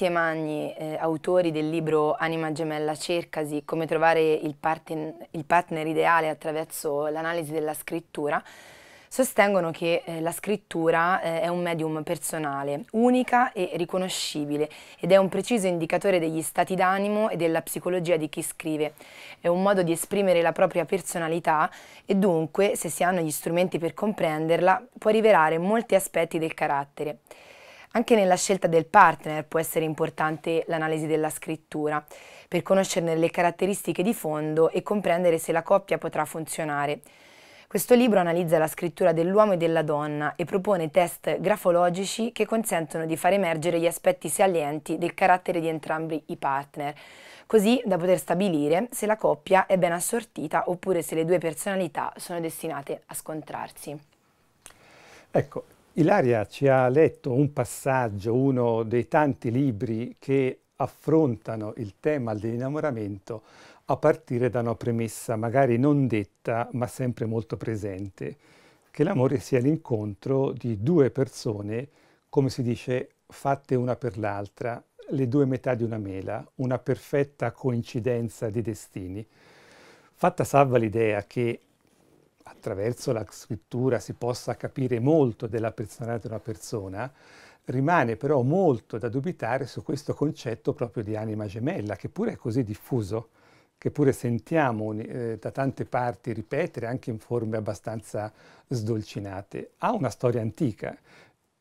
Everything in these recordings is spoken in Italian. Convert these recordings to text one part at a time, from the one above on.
Minotti e Magni, eh, autori del libro Anima gemella cercasi, come trovare il, parten il partner ideale attraverso l'analisi della scrittura, sostengono che eh, la scrittura eh, è un medium personale, unica e riconoscibile ed è un preciso indicatore degli stati d'animo e della psicologia di chi scrive. È un modo di esprimere la propria personalità e dunque, se si hanno gli strumenti per comprenderla, può rivelare molti aspetti del carattere. Anche nella scelta del partner può essere importante l'analisi della scrittura, per conoscerne le caratteristiche di fondo e comprendere se la coppia potrà funzionare. Questo libro analizza la scrittura dell'uomo e della donna e propone test grafologici che consentono di far emergere gli aspetti salienti del carattere di entrambi i partner, così da poter stabilire se la coppia è ben assortita oppure se le due personalità sono destinate a scontrarsi. Ecco, Ilaria ci ha letto un passaggio, uno dei tanti libri che affrontano il tema dell'innamoramento a partire da una premessa magari non detta ma sempre molto presente, che l'amore sia l'incontro di due persone, come si dice, fatte una per l'altra, le due metà di una mela, una perfetta coincidenza di destini. Fatta salva l'idea che attraverso la scrittura si possa capire molto della personalità di una persona, rimane però molto da dubitare su questo concetto proprio di anima gemella, che pure è così diffuso, che pure sentiamo eh, da tante parti ripetere anche in forme abbastanza sdolcinate. Ha una storia antica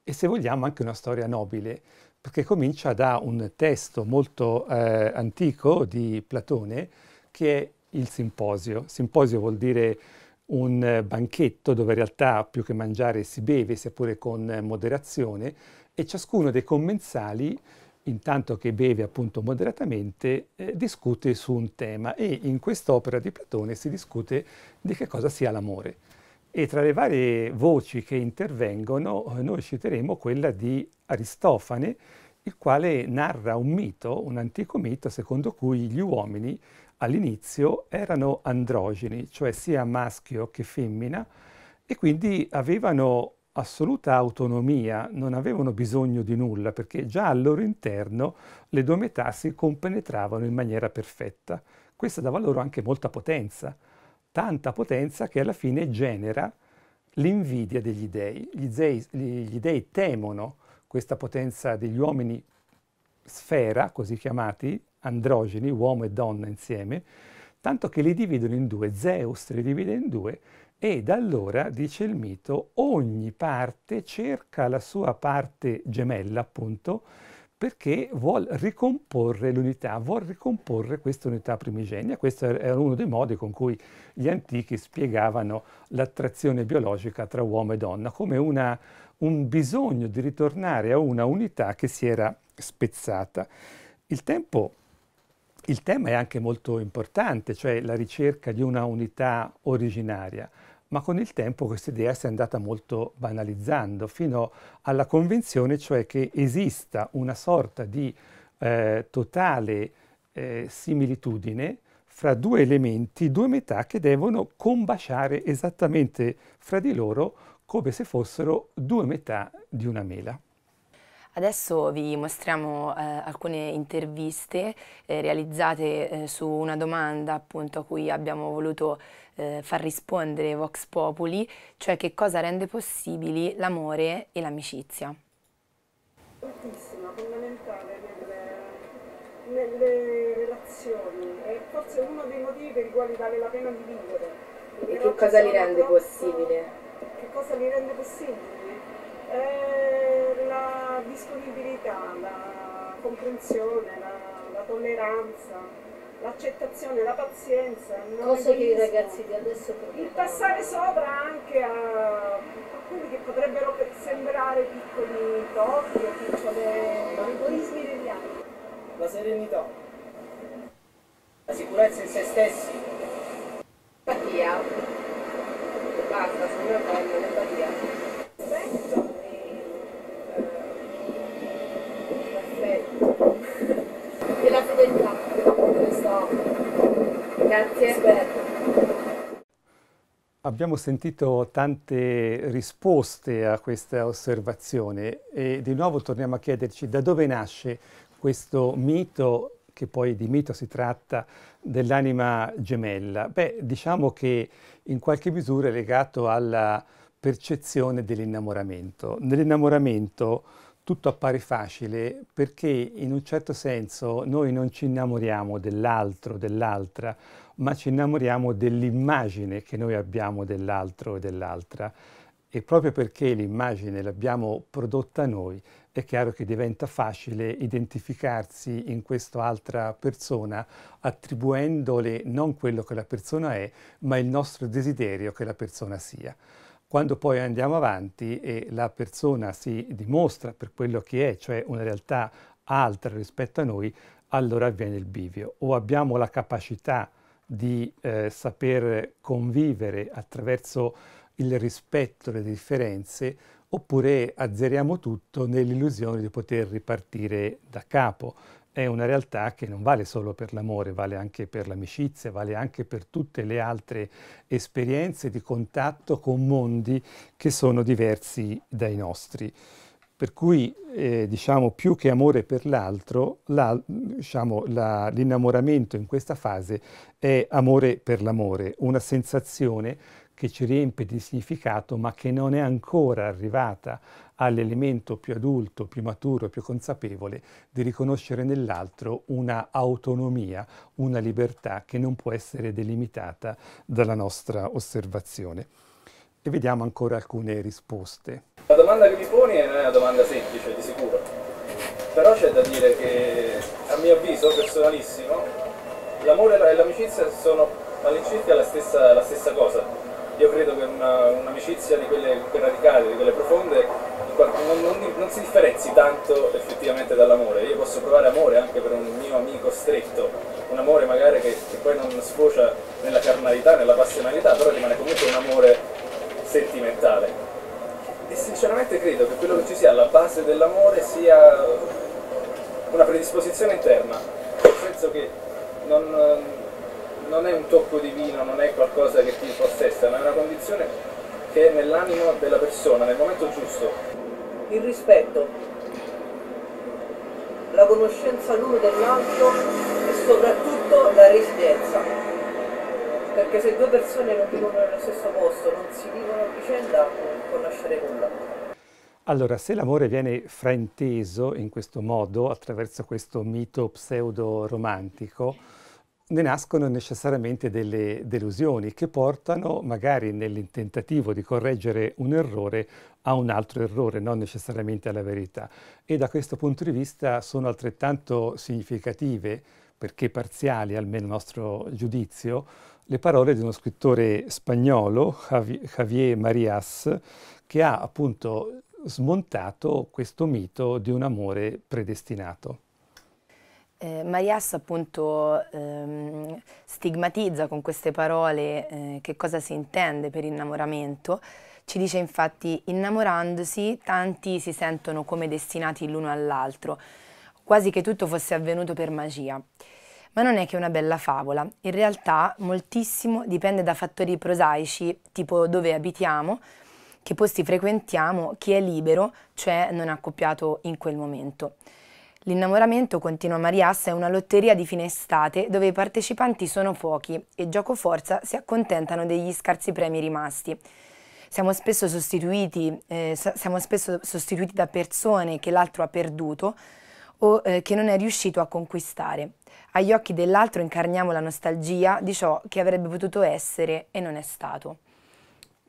e se vogliamo anche una storia nobile, perché comincia da un testo molto eh, antico di Platone che è il Simposio. Simposio vuol dire un eh, banchetto dove in realtà più che mangiare si beve, seppure con eh, moderazione, e ciascuno dei commensali, intanto che beve appunto moderatamente, eh, discute su un tema e in quest'opera di Platone si discute di che cosa sia l'amore. E tra le varie voci che intervengono eh, noi citeremo quella di Aristofane, il quale narra un mito, un antico mito, secondo cui gli uomini all'inizio erano androgeni, cioè sia maschio che femmina, e quindi avevano assoluta autonomia, non avevano bisogno di nulla, perché già al loro interno le due metà si compenetravano in maniera perfetta. Questo dava loro anche molta potenza, tanta potenza che alla fine genera l'invidia degli dei. Gli, dei. gli dei temono questa potenza degli uomini sfera, così chiamati, androgeni, uomo e donna insieme, tanto che li dividono in due, Zeus li divide in due e da allora, dice il mito, ogni parte cerca la sua parte gemella, appunto, perché vuol ricomporre l'unità, vuol ricomporre questa unità primigenia. Questo era uno dei modi con cui gli antichi spiegavano l'attrazione biologica tra uomo e donna, come una, un bisogno di ritornare a una unità che si era spezzata. Il tempo il tema è anche molto importante, cioè la ricerca di una unità originaria, ma con il tempo questa idea si è andata molto banalizzando, fino alla convinzione cioè che esista una sorta di eh, totale eh, similitudine fra due elementi, due metà che devono combaciare esattamente fra di loro come se fossero due metà di una mela. Adesso vi mostriamo eh, alcune interviste eh, realizzate eh, su una domanda appunto a cui abbiamo voluto eh, far rispondere Vox Populi, cioè che cosa rende possibili l'amore e l'amicizia. Tantissima, fondamentale nelle, nelle relazioni, è forse uno dei motivi per i quali vale la pena di vivere. E che cosa li rende possibile? Che cosa li rende possibile? la disponibilità, la comprensione, la, la tolleranza, l'accettazione, la pazienza. Cose che i ragazzi di adesso Il passare sopra anche a, quelli che potrebbero sembrare piccoli tocchi o piccoli egoismi degli altri. La serenità, la sicurezza in se stessi. L'empatia, basta, sono bello, l'empatia. No. Grazie. Abbiamo sentito tante risposte a questa osservazione e di nuovo torniamo a chiederci da dove nasce questo mito, che poi di mito si tratta, dell'anima gemella. Beh, diciamo che in qualche misura è legato alla percezione dell'innamoramento. Nell'innamoramento tutto appare facile perché in un certo senso noi non ci innamoriamo dell'altro, dell'altra, ma ci innamoriamo dell'immagine che noi abbiamo dell'altro e dell'altra. E proprio perché l'immagine l'abbiamo prodotta noi, è chiaro che diventa facile identificarsi in questa altra persona attribuendole non quello che la persona è, ma il nostro desiderio che la persona sia. Quando poi andiamo avanti e la persona si dimostra per quello che è, cioè una realtà altra rispetto a noi, allora avviene il bivio. O abbiamo la capacità di eh, saper convivere attraverso il rispetto delle differenze, oppure azzeriamo tutto nell'illusione di poter ripartire da capo, è una realtà che non vale solo per l'amore, vale anche per l'amicizia, vale anche per tutte le altre esperienze di contatto con mondi che sono diversi dai nostri. Per cui, eh, diciamo, più che amore per l'altro, la, diciamo, la, l'innamoramento in questa fase è amore per l'amore, una sensazione che ci riempie di significato ma che non è ancora arrivata all'elemento più adulto, più maturo, più consapevole di riconoscere nell'altro una autonomia, una libertà che non può essere delimitata dalla nostra osservazione. E vediamo ancora alcune risposte. La domanda che mi poni non è una domanda semplice, di sicuro, però c'è da dire che a mio avviso personalissimo l'amore e l'amicizia sono all'incirca la, la stessa cosa io credo che un'amicizia un di quelle radicali, di quelle profonde, non, non, non, si differenzi tanto effettivamente dall'amore. Io posso provare amore anche per un mio amico stretto, un amore magari che, che poi non sfocia nella carnalità, nella passionalità, però rimane comunque un amore sentimentale. E sinceramente credo che quello che ci sia alla base dell'amore sia una predisposizione interna, nel senso che non non è un tocco divino, non è qualcosa che ti possessa, ma è una condizione che è nell'animo della persona, nel momento giusto. Il rispetto, la conoscenza l'uno dell'altro e soprattutto la residenza. Perché se due persone non vivono nello stesso posto, non si vivono a vicenda, non può nascere nulla. Allora, se l'amore viene frainteso in questo modo, attraverso questo mito pseudo-romantico, ne nascono necessariamente delle delusioni che portano magari nell'intentativo di correggere un errore a un altro errore, non necessariamente alla verità. E da questo punto di vista sono altrettanto significative, perché parziali almeno il nostro giudizio, le parole di uno scrittore spagnolo, Javier Marias, che ha appunto smontato questo mito di un amore predestinato. Eh, Marias appunto ehm, stigmatizza con queste parole eh, che cosa si intende per innamoramento. Ci dice infatti innamorandosi tanti si sentono come destinati l'uno all'altro, quasi che tutto fosse avvenuto per magia. Ma non è che una bella favola, in realtà moltissimo dipende da fattori prosaici tipo dove abitiamo, che posti frequentiamo, chi è libero, cioè non accoppiato in quel momento. L'innamoramento, continua Marias, è una lotteria di fine estate dove i partecipanti sono pochi e gioco forza si accontentano degli scarsi premi rimasti. Siamo spesso sostituiti, eh, siamo spesso sostituiti da persone che l'altro ha perduto o eh, che non è riuscito a conquistare. Agli occhi dell'altro incarniamo la nostalgia di ciò che avrebbe potuto essere e non è stato.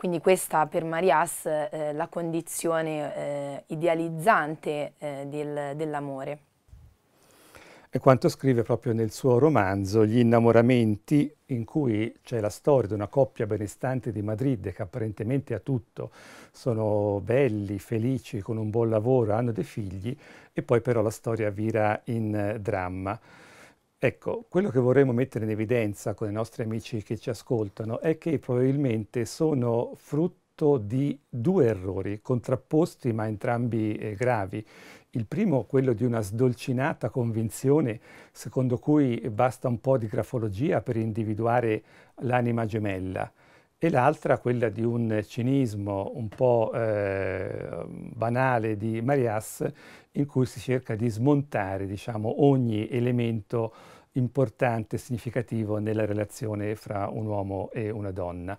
Quindi questa per Marias eh, la condizione eh, idealizzante eh, del, dell'amore. E quanto scrive proprio nel suo romanzo Gli innamoramenti, in cui c'è la storia di una coppia benestante di Madrid che apparentemente ha tutto, sono belli, felici, con un buon lavoro, hanno dei figli e poi però la storia vira in eh, dramma. Ecco, quello che vorremmo mettere in evidenza con i nostri amici che ci ascoltano è che probabilmente sono frutto di due errori contrapposti ma entrambi eh, gravi. Il primo, quello di una sdolcinata convinzione secondo cui basta un po' di grafologia per individuare l'anima gemella e l'altra quella di un cinismo un po' eh, banale di Marias in cui si cerca di smontare diciamo, ogni elemento importante e significativo nella relazione fra un uomo e una donna.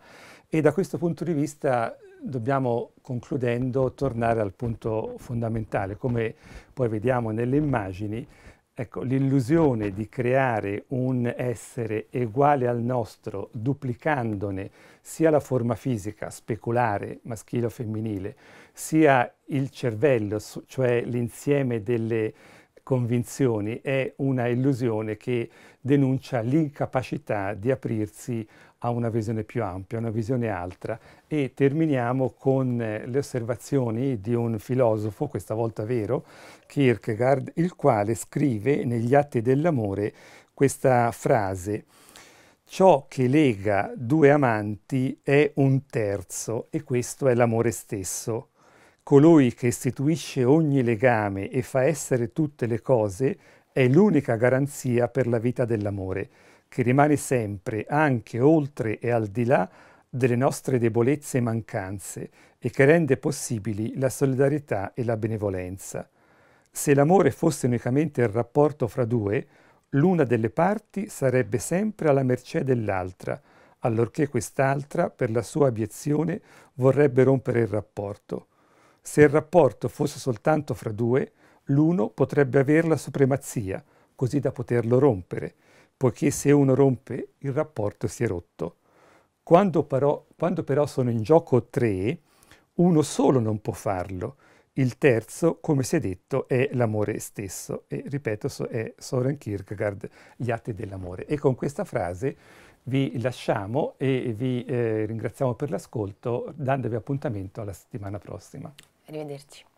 E da questo punto di vista dobbiamo, concludendo, tornare al punto fondamentale. Come poi vediamo nelle immagini, Ecco, l'illusione di creare un essere uguale al nostro, duplicandone sia la forma fisica, speculare, maschile o femminile, sia il cervello, cioè l'insieme delle convinzioni, è una illusione che denuncia l'incapacità di aprirsi a una visione più ampia, una visione altra e terminiamo con eh, le osservazioni di un filosofo, questa volta vero, Kierkegaard, il quale scrive negli Atti dell'amore questa frase Ciò che lega due amanti è un terzo e questo è l'amore stesso. Colui che istituisce ogni legame e fa essere tutte le cose è l'unica garanzia per la vita dell'amore che rimane sempre, anche oltre e al di là, delle nostre debolezze e mancanze e che rende possibili la solidarietà e la benevolenza. Se l'amore fosse unicamente il rapporto fra due, l'una delle parti sarebbe sempre alla mercé dell'altra, allorché quest'altra, per la sua abiezione, vorrebbe rompere il rapporto. Se il rapporto fosse soltanto fra due, l'uno potrebbe avere la supremazia, così da poterlo rompere, poiché se uno rompe il rapporto si è rotto. Quando però, quando però sono in gioco tre, uno solo non può farlo. Il terzo, come si è detto, è l'amore stesso e ripeto, so, è Soren Kierkegaard, Gli atti dell'amore. E con questa frase vi lasciamo e vi eh, ringraziamo per l'ascolto dandovi appuntamento alla settimana prossima. Arrivederci.